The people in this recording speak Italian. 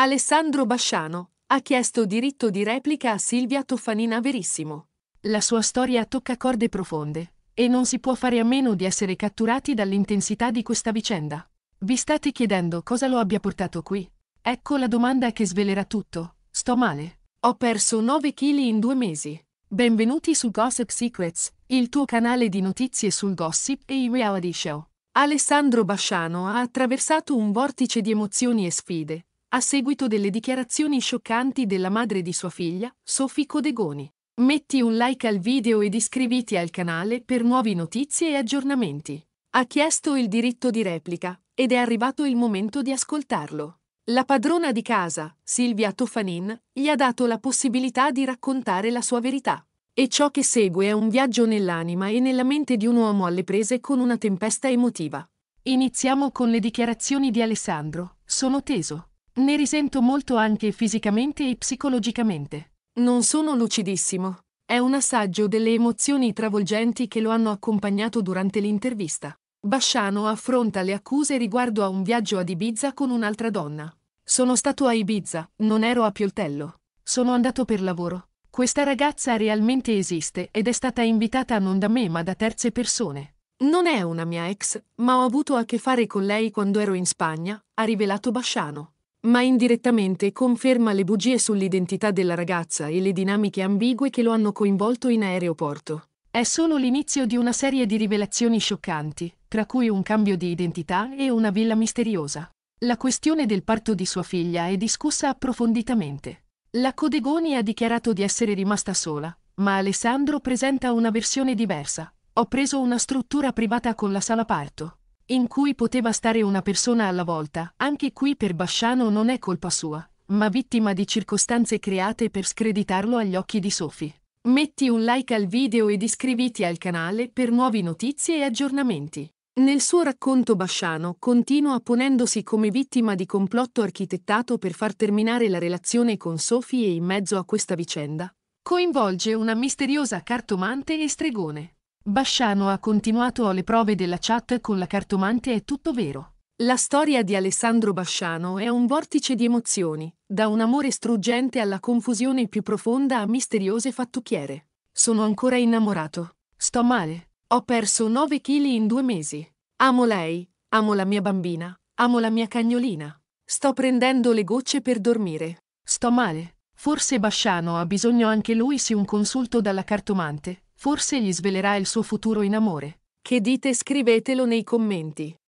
Alessandro Basciano ha chiesto diritto di replica a Silvia Toffanina Verissimo. La sua storia tocca corde profonde e non si può fare a meno di essere catturati dall'intensità di questa vicenda. Vi state chiedendo cosa lo abbia portato qui? Ecco la domanda che svelerà tutto. Sto male. Ho perso 9 kg in due mesi. Benvenuti su Gossip Secrets, il tuo canale di notizie sul gossip e i reality show. Alessandro Basciano ha attraversato un vortice di emozioni e sfide, a seguito delle dichiarazioni scioccanti della madre di sua figlia, Sofì Codegoni. Metti un like al video ed iscriviti al canale per nuove notizie e aggiornamenti. Ha chiesto il diritto di replica ed è arrivato il momento di ascoltarlo. La padrona di casa, Silvia Tofanin, gli ha dato la possibilità di raccontare la sua verità. E ciò che segue è un viaggio nell'anima e nella mente di un uomo alle prese con una tempesta emotiva. Iniziamo con le dichiarazioni di Alessandro. Sono teso. Ne risento molto anche fisicamente e psicologicamente. Non sono lucidissimo. È un assaggio delle emozioni travolgenti che lo hanno accompagnato durante l'intervista. Basciano affronta le accuse riguardo a un viaggio ad Ibiza con un'altra donna. Sono stato a Ibiza, non ero a Pioltello. Sono andato per lavoro. Questa ragazza realmente esiste ed è stata invitata non da me ma da terze persone. Non è una mia ex, ma ho avuto a che fare con lei quando ero in Spagna, ha rivelato Basciano ma indirettamente conferma le bugie sull'identità della ragazza e le dinamiche ambigue che lo hanno coinvolto in aeroporto. È solo l'inizio di una serie di rivelazioni scioccanti, tra cui un cambio di identità e una villa misteriosa. La questione del parto di sua figlia è discussa approfonditamente. La Codegoni ha dichiarato di essere rimasta sola, ma Alessandro presenta una versione diversa. Ho preso una struttura privata con la sala parto in cui poteva stare una persona alla volta. Anche qui per Basciano non è colpa sua, ma vittima di circostanze create per screditarlo agli occhi di Sophie. Metti un like al video ed iscriviti al canale per nuove notizie e aggiornamenti. Nel suo racconto Basciano continua ponendosi come vittima di complotto architettato per far terminare la relazione con Sophie e in mezzo a questa vicenda coinvolge una misteriosa cartomante e stregone. Basciano ha continuato le prove della chat con la cartomante è tutto vero. La storia di Alessandro Basciano è un vortice di emozioni, da un amore struggente alla confusione più profonda a misteriose fattucchiere. Sono ancora innamorato. Sto male. Ho perso 9 kg in due mesi. Amo lei, amo la mia bambina, amo la mia cagnolina. Sto prendendo le gocce per dormire. Sto male. Forse Basciano ha bisogno anche lui di un consulto dalla cartomante, Forse gli svelerà il suo futuro in amore. Che dite scrivetelo nei commenti.